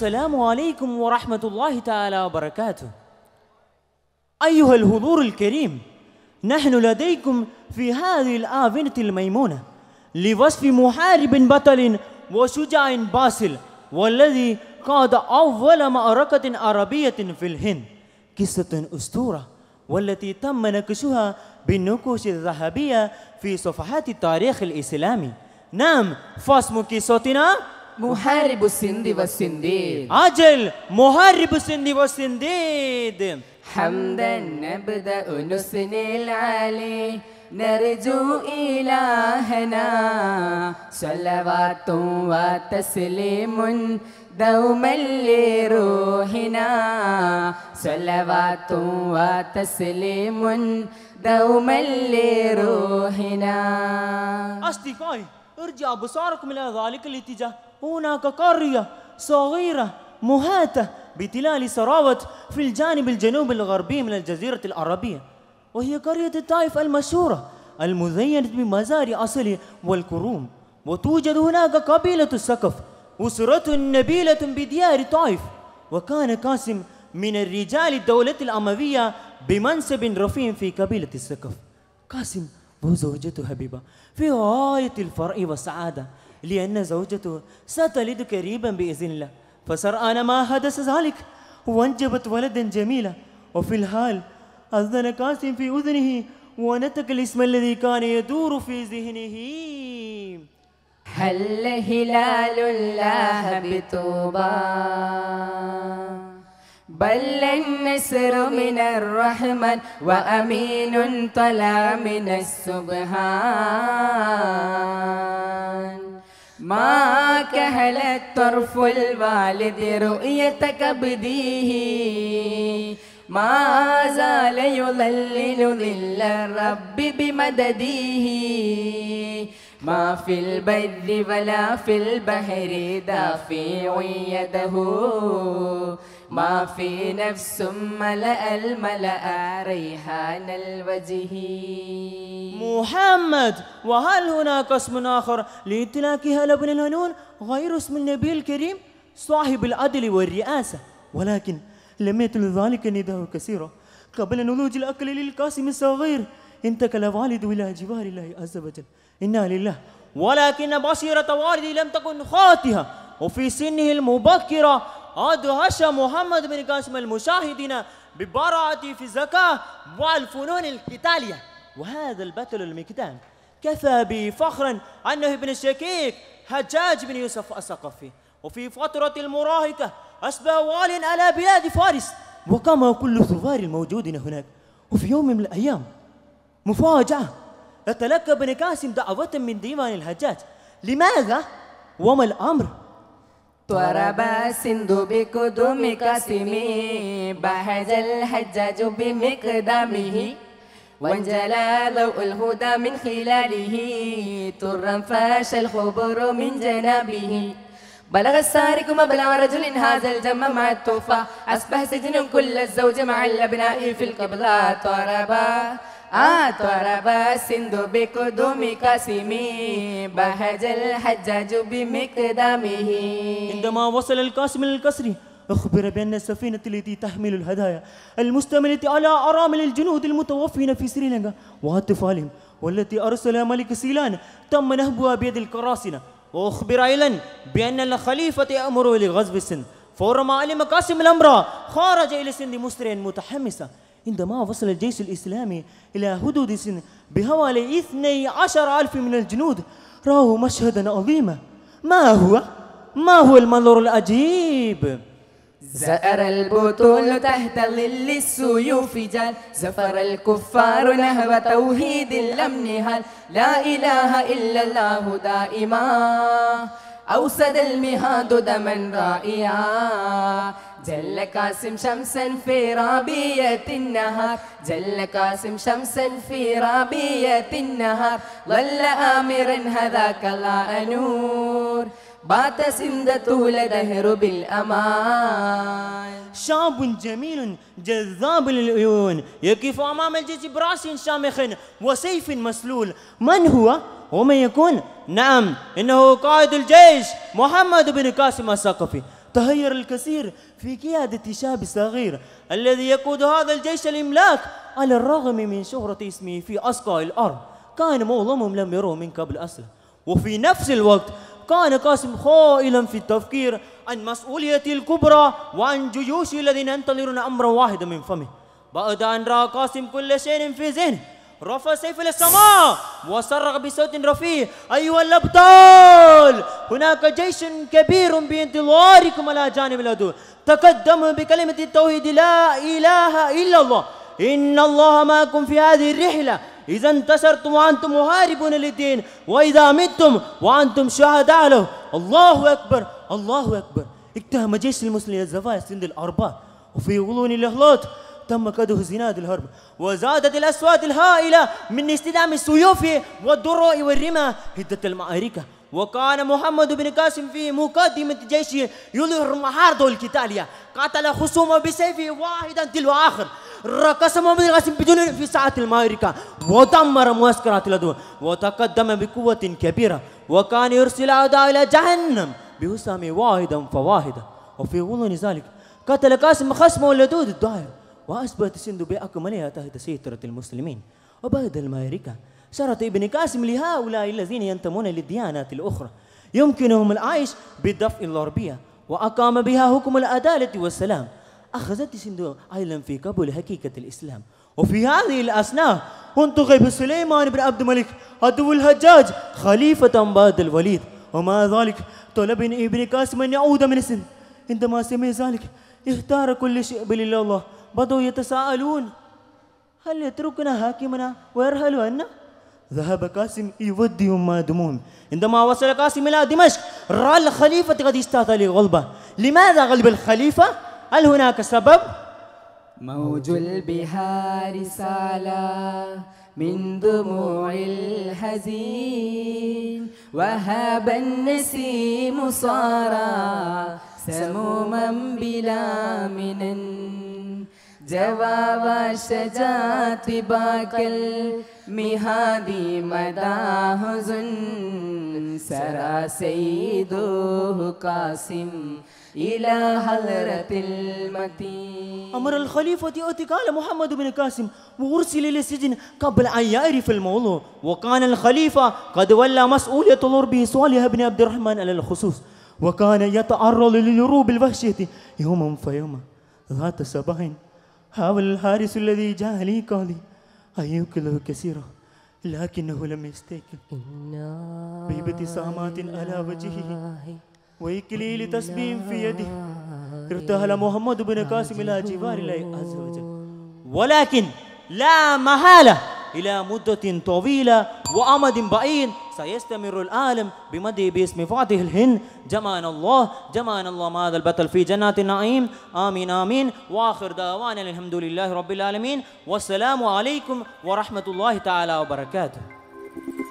السلام عليكم ورحمة الله تعالى وبركاته أيها الحضور الكريم نحن لديكم في هذه الآفنة الميمونة لوصف محارب بطل وشجاع باسل والذي قاد أول معركة عربية في الهند قصة أسطورة والتي تم نقشها بالنقوش الذهبية في صفحات التاريخ الإسلامي نعم فاسم قصتنا محارب السند والسنديد عجل محارب السند والسنديد حمدا نبدأ نثني العلي نرجو إلهنا صلوات وتسليم دوما لروحنا صلوات وتسليم دوما لروحنا أستفاي ارجع بصاركم إلى ذلك الاتجاه هناك قرية صغيرة مهاتة بتلال سراوت في الجانب الجنوب الغربي من الجزيرة العربية وهي قرية الطائف المشهورة المزينة بمزارع أصله والكروم وتوجد هناك قبيلة السقف أسرة نبيلة بديار طائف وكان قاسم من الرجال الدولة الأموية بمنصب رفيع في قبيلة السقف قاسم وزوجته حبيبه في غاية الفرح والسعادة لأن زوجته ستلد قريبا بإذن الله فصار أنا ما حدث ذلك وانجبت ولدا جميلا وفي الحال أذن قاسم في أذنه ونطق الاسم الذي كان يدور في ذهنه هل هلال الله بطوبى بل النسر من الرحمن وأمين طلع من السبحان ما كهلت الطرف الوالد رؤيتك بديه ما زال يظلل ظل الرب بمدده ما في البر ولا في البحر دافع يده ما في نفس ملأ الملأ ريحان الوجه محمد وهل هناك اسم آخر لإطلاقها لابن الهنون غير اسم النبي الكريم صاحب العدل والرئاسة ولكن لم يتل ذلك النداء كثيرا قبل نضوج الأكل للقاسم الصغير انتقل والد إلى جوار الله عز وجل إنا لله ولكن بصيرة والدي لم تكن خاطئة وفي سنه المبكرة أدهش محمد بن قاسم المشاهدين ببراءته في الزكاة والفنون القتالية وهذا البتل المقدام كفى فخرا أنه ابن الشكيك حجاج بن يوسف الثقفي وفي فترة المراهقة أصبح واليا على بلاد فارس وكما كل ثوار الموجودين هناك وفي يوم من الأيام مفاجأة تلقى ابن قاسم دعوة من ديوان الحجاج لماذا وما الأمر طرب سند بقدم قاسمي بهج الحجاج بمقدامه وانجلى ضوء الهدى من خلاله طرا فاش الخبر من جنابه بلغ السارق مبلغ رجل هذا الجم مع التوفى أصبح سجن كل الزوج مع الأبناء في القبضة طربا بهج الحجاج بمقدامه عندما وصل القاسم للقصر أخبر بأن السفينة التي تحمل الهدايا المستملة على أرامل الجنود المتوفين في سريلانكا وأطفالهم والتي أرسلها ملك سيلان تم نهبها بيد القراصنة وأخبر أيضا بأن الخليفة أمره لغزو السن فورما علم قاسم الأمر خرج إلى السن مسرعا متحمسا عندما وصل الجيش الإسلامي إلى هدوز بحوالي عشر ألف من الجنود رأوا مشهدا عظيما ما هو؟ ما هو المنظر العجيب؟ زأر البطول تحت ظل السيوف جال زفر الكفار نهب توحيد لم نهال لا إله إلا الله دائما أوسد المهاد دما رائعا جل قاسم شمسا في رابية النهار جل قاسم شمسا في رابية النهار ظل آمرا هذاك أنور بات سند طول دهر بالأمان شاب جميل جذاب للعيون يقف أمام الجيش براس شامخ وسيف مسلول من هو ومن يكون نعم إنه قائد الجيش محمد بن قاسم الثقفي تهير الكثير في قيادة شاب صغير الذي يقود هذا الجيش الإملاك على الرغم من شهرة اسمه في أسقى الأرض كان معظمهم لم يروه من قبل أصلا وفي نفس الوقت كان قاسم خائلا في التفكير عن مسؤوليته الكبرى وعن جيوش الذين ينتظرون أمرا واحدا من فمه بعد أن رأى قاسم كل شيء في ذهنه رفع سيف السماء وصرخ بصوت رفيع أيها الأبطال هناك جيش كبير بانتظاركم على جانب الادو تقدموا بكلمة التوحيد لا إله إلا الله إن الله معكم في هذه الرحلة إذا انتصرتم وأنتم مهاربون للدين وإذا متم وأنتم شهداء له الله أكبر الله أكبر اتهم جيش المسلمين الزفاية سند الأرباب وفي غلون الإغلاط تم كدو زناد الهرب وزادت الأصوات الهائلة من استدام السيوف والدروع والرمى هدة المعارك وكان محمد بن قاسم في مقدمة جيشه يظهر محارته القتالية قاتل خصومه بسيفه واحدا تلو آخر ركز محمد القاسم بدون انفساعات المعركة ودمر معسكرات العدو وتقدم بقوة كبيرة وكان يرسل أعداء إلى جهنم بوسام واحدا فواحدا وفي غضون ذلك قتل قاسم خصمه اللدود الدائر وأثبت سندو بأكملها تحت سيطرة المسلمين وبعد المعركة شرط ابن قاسم لهؤلاء الذين ينتمون للديانات الأخرى يمكنهم العيش بالدفء الأربية وأقام بها حكم العدالة والسلام أخذت صندوق أيلم في قبول حقيقة الإسلام وفي هذه الأثناء انتخب سليمان بن عبد الملك عدو الحجاج خليفة بعد الوليد ومع ذلك طلب ابن قاسم أن يعود من السن عندما سمع ذلك اختار كل شيء بل الله بدوا يتساءلون هل يتركنا حاكمنا ويرحل عنا؟ ذهب قاسم يوديهم دموم عندما وصل قاسم إلى دمشق رأى الخليفة قد استاذ لغلبة لماذا غلب الخليفة؟ هل هناك سبب؟ موج البحار سالا من دموع الحزين وهاب النسيم صارا سموما بلا منن جواب الشجاعة باك المهادي مدا حزن سرا سيده قاسم إلى حضرة المتين أمر الخليفة أتقال محمد بن قاسم وأرسل إلى السجن قبل أن يعرف الموضوع وكان الخليفة قد ولى مسؤولية الأربي صالح بن عبد الرحمن على الخصوص وكان يتعرض للروب الوحشية يوما فيوما ذات صباح هذا الحارس الذي جاء لي قال أن يوكله كثيرا لكنه لم يستيقظ بابتسامات على وجهه وإكليل تسبيح في يده ارتهل محمد بن قاسم إلى جوار الله عز وجل ولكن لا محالة إلى مدة طويلة وأمد بعيد سيستمر العالم بمدي باسم فاته الهند جمعنا الله جمعنا الله مع هذا البطل في جنات النعيم آمين آمين وآخر دعوانا الحمد لله رب العالمين والسلام عليكم ورحمة الله تعالى وبركاته